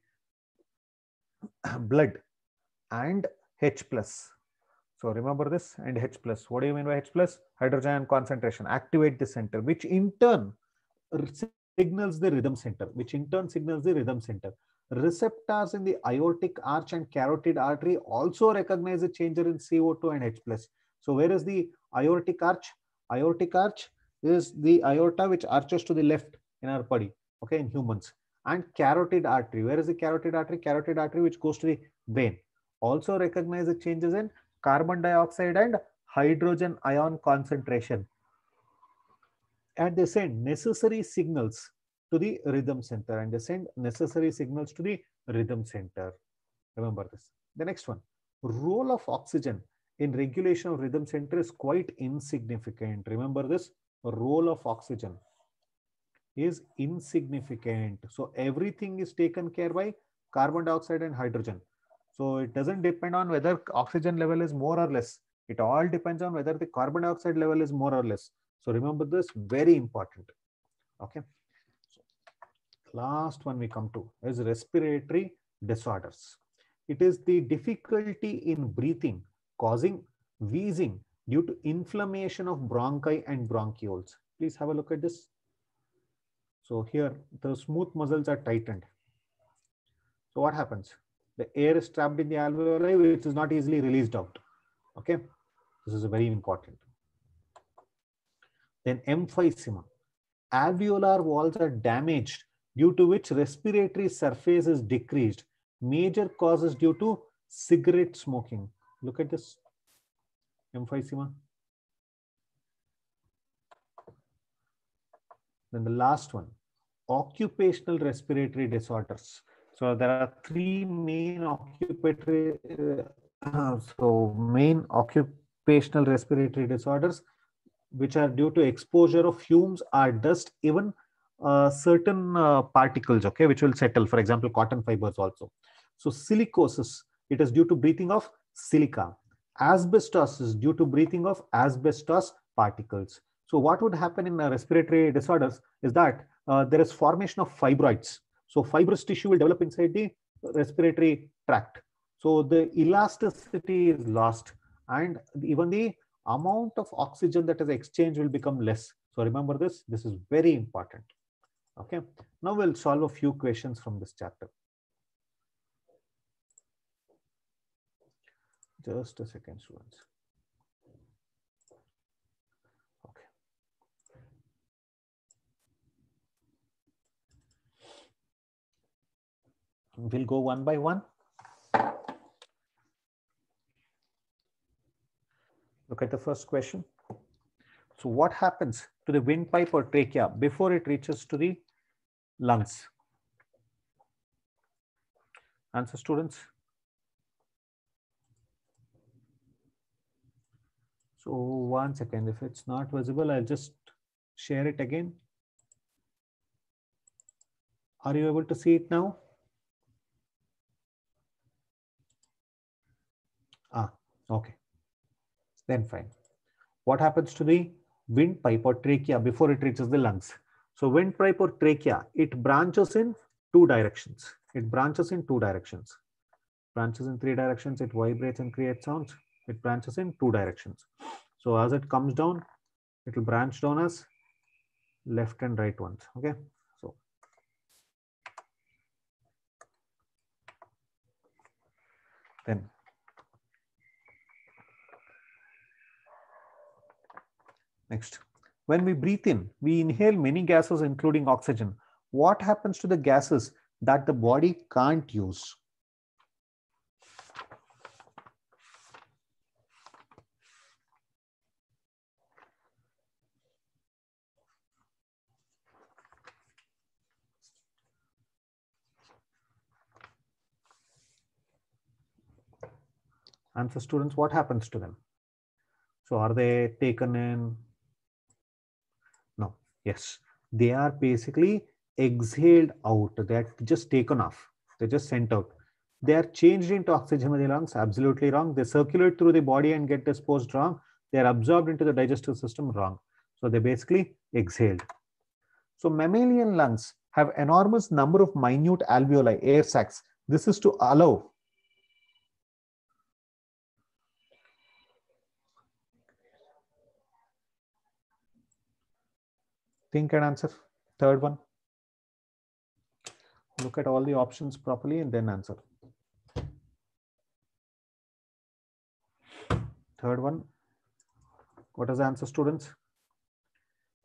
blood and H plus. So remember this and H plus. What do you mean by H plus? Hydrogen concentration. Activate the center, which in turn signals the rhythm center, which in turn signals the rhythm center receptors in the aortic arch and carotid artery also recognize a changer in CO2 and H+. plus. So where is the aortic arch? Aortic arch is the aorta which arches to the left in our body, okay, in humans. And carotid artery, where is the carotid artery? Carotid artery which goes to the vein also recognize the changes in carbon dioxide and hydrogen ion concentration. And they send necessary signals to the rhythm center and they send necessary signals to the rhythm center. Remember this. The next one, role of oxygen in regulation of rhythm center is quite insignificant. Remember this, role of oxygen is insignificant. So everything is taken care by carbon dioxide and hydrogen. So it doesn't depend on whether oxygen level is more or less. It all depends on whether the carbon dioxide level is more or less. So remember this, very important. Okay last one we come to is respiratory disorders. It is the difficulty in breathing causing wheezing due to inflammation of bronchi and bronchioles. Please have a look at this. So here the smooth muscles are tightened. So what happens? The air is trapped in the alveoli which is not easily released out. Okay, this is very important. Then emphysema. Alveolar walls are damaged due to which respiratory surface is decreased. Major causes due to cigarette smoking. Look at this emphysema. Then the last one, occupational respiratory disorders. So there are three main occupatory, uh, so main occupational respiratory disorders, which are due to exposure of fumes or dust, even certain uh, particles, okay, which will settle, for example, cotton fibers also. So silicosis, it is due to breathing of silica. Asbestos is due to breathing of asbestos particles. So what would happen in uh, respiratory disorders is that uh, there is formation of fibroids. So fibrous tissue will develop inside the respiratory tract. So the elasticity is lost and even the amount of oxygen that is exchanged will become less. So remember this, this is very important. Okay, now we'll solve a few questions from this chapter. Just a second, students. Okay. We'll go one by one. Look at the first question. So what happens to the windpipe or trachea before it reaches to the lungs. Answer students. So one second, if it's not visible, I'll just share it again. Are you able to see it now? Ah, okay. Then fine. What happens to the windpipe or trachea before it reaches the lungs? So windpipe or trachea, it branches in two directions. It branches in two directions. Branches in three directions, it vibrates and creates sounds. It branches in two directions. So as it comes down, it will branch down as left and right ones. Okay. So then next. When we breathe in, we inhale many gases, including oxygen. What happens to the gases that the body can't use? Answer, students what happens to them so are they taken in Yes, they are basically exhaled out. They're just taken off. They're just sent out. They are changed into oxygen in the lungs. Absolutely wrong. They circulate through the body and get disposed wrong. They are absorbed into the digestive system wrong. So they basically exhaled. So mammalian lungs have enormous number of minute alveoli, air sacs. This is to allow think and answer. Third one, look at all the options properly and then answer. Third one, what is the answer students?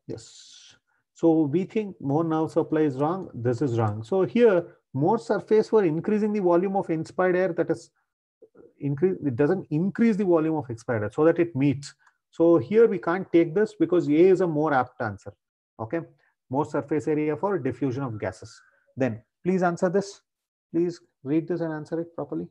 Yes. So we think more now supply is wrong. This is wrong. So here more surface for increasing the volume of inspired air that is uh, increase. It doesn't increase the volume of expired air so that it meets. So here we can't take this because A is a more apt answer. Okay, more surface area for diffusion of gases. Then please answer this. Please read this and answer it properly.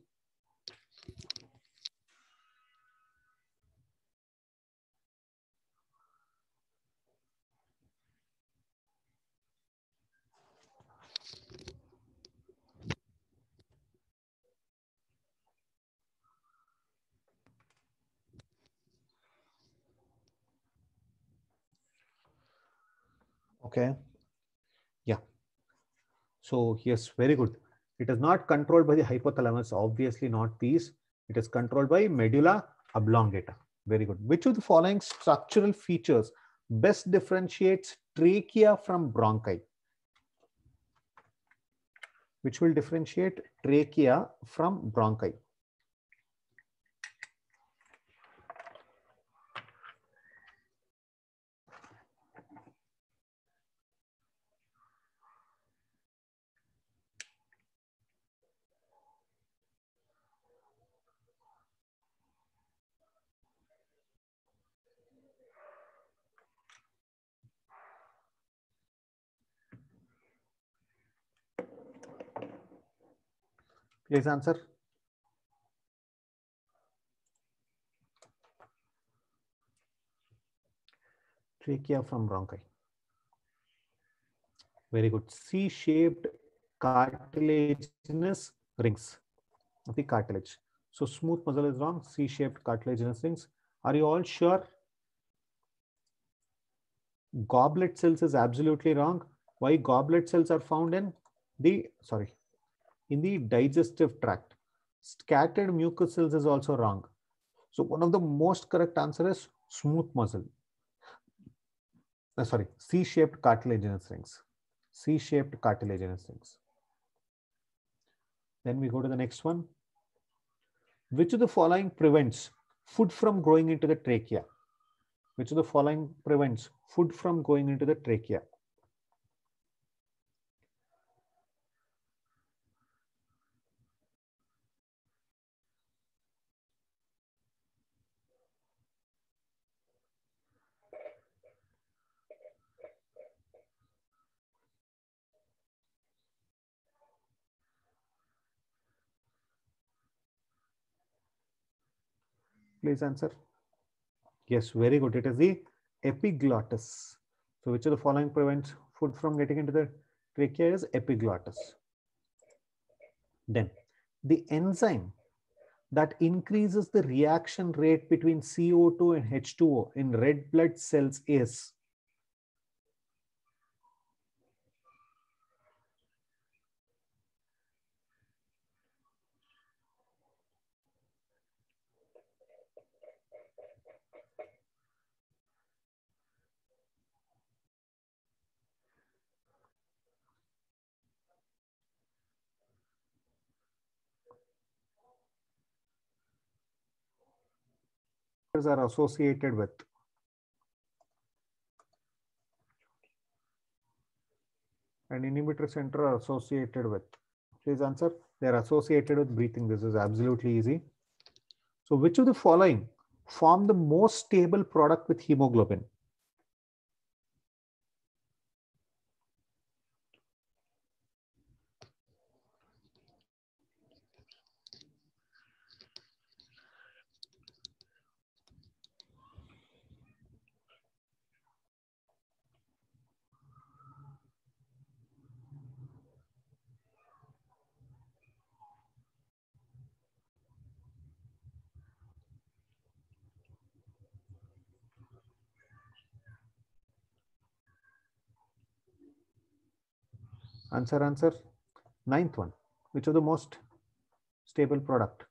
Okay. Yeah. So yes, very good. It is not controlled by the hypothalamus. Obviously not these. It is controlled by medulla oblongata. Very good. Which of the following structural features best differentiates trachea from bronchi? Which will differentiate trachea from bronchi? Please answer. Trachea from bronchi. Very good. C-shaped cartilaginous rings of the cartilage. So smooth muscle is wrong. C-shaped cartilaginous rings. Are you all sure? Goblet cells is absolutely wrong. Why goblet cells are found in the, sorry, in the digestive tract. Scattered mucus cells is also wrong. So one of the most correct answer is smooth muscle. Uh, sorry, C-shaped cartilaginous rings. C-shaped cartilaginous rings. Then we go to the next one. Which of the following prevents food from going into the trachea? Which of the following prevents food from going into the trachea? Please answer. Yes, very good. It is the epiglottis. So which of the following prevents food from getting into the trachea is epiglottis. Then the enzyme that increases the reaction rate between CO2 and H2O in red blood cells is are associated with. And inhibitor center are associated with. Please answer. They are associated with breathing. This is absolutely easy. So which of the following form the most stable product with hemoglobin? Answer, answer. Ninth one, which is the most stable product?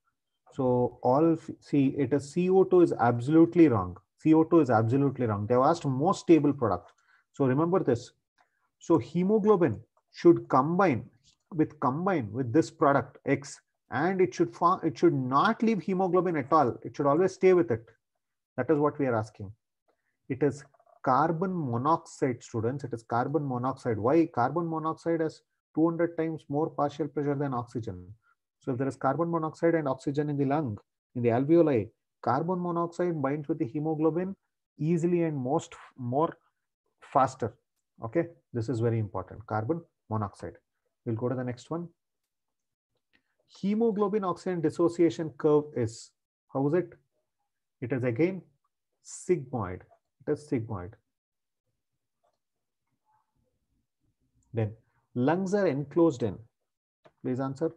So all, see, it is CO2 is absolutely wrong. CO2 is absolutely wrong. They've asked most stable product. So remember this. So hemoglobin should combine with combine with this product X and it should it should not leave hemoglobin at all. It should always stay with it. That is what we are asking. It is carbon monoxide students it is carbon monoxide why carbon monoxide has 200 times more partial pressure than oxygen so if there is carbon monoxide and oxygen in the lung in the alveoli carbon monoxide binds with the hemoglobin easily and most more faster okay this is very important carbon monoxide we'll go to the next one hemoglobin oxygen dissociation curve is how is it it is again sigmoid that's sigmoid. Then lungs are enclosed in. Please answer.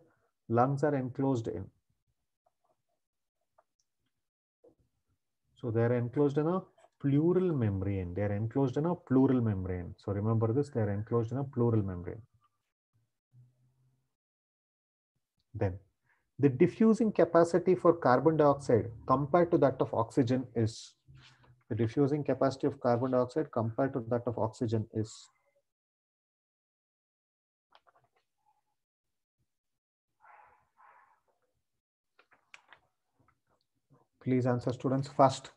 Lungs are enclosed in. So they are enclosed in a pleural membrane. They are enclosed in a pleural membrane. So remember this, they are enclosed in a pleural membrane. Then the diffusing capacity for carbon dioxide compared to that of oxygen is the diffusing capacity of carbon dioxide compared to that of oxygen is. Please answer students fast.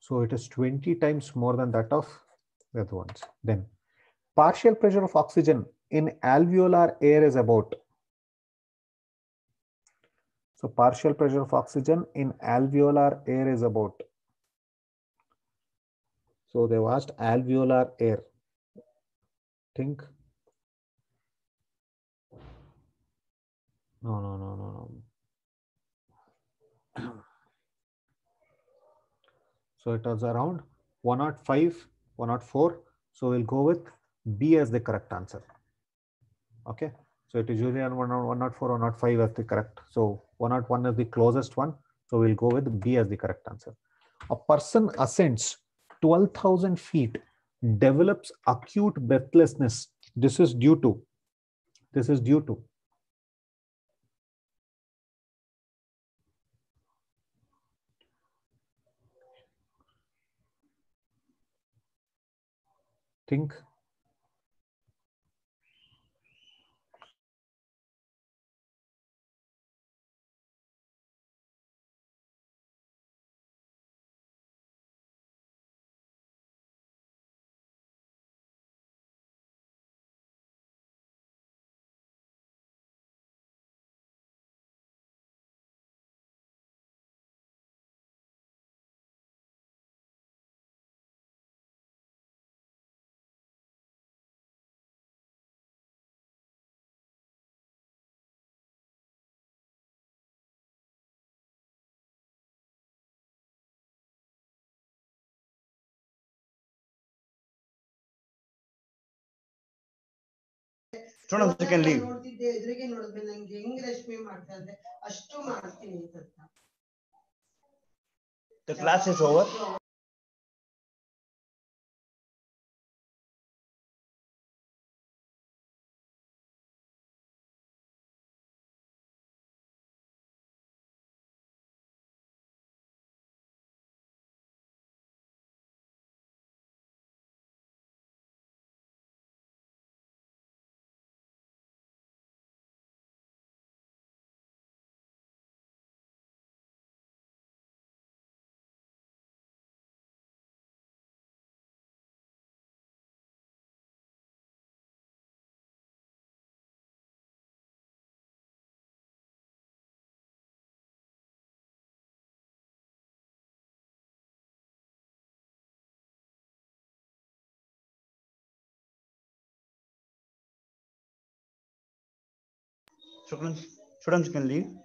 So it is 20 times more than that of the other ones. Then partial pressure of oxygen in alveolar air is about so partial pressure of oxygen in alveolar air is about. So they've asked alveolar air. Think. No, no, no, no, no. So it was around 105, 104. So we'll go with B as the correct answer. Okay. So it is usually on 104 or not 5 as the correct. So 101 is the closest one. So we'll go with B as the correct answer. A person ascends 12,000 feet, develops acute breathlessness. This is due to, this is due to. Think ನೋಡೋಣ second leave ನೋಡ್ತಿದ್ದೆ ಎದುರಿಗೆ ನೋಡಿದ್ರೆ ನಂಗೆ ಹೆಂಗ್ ರಶ್ಮಿ ಮಾಡ್ತಾ ಅಂದ್ರೆ ಅಷ್ಟು ಮಾಡ್ತೀನಿ ಅಂತ the class is over students students can leave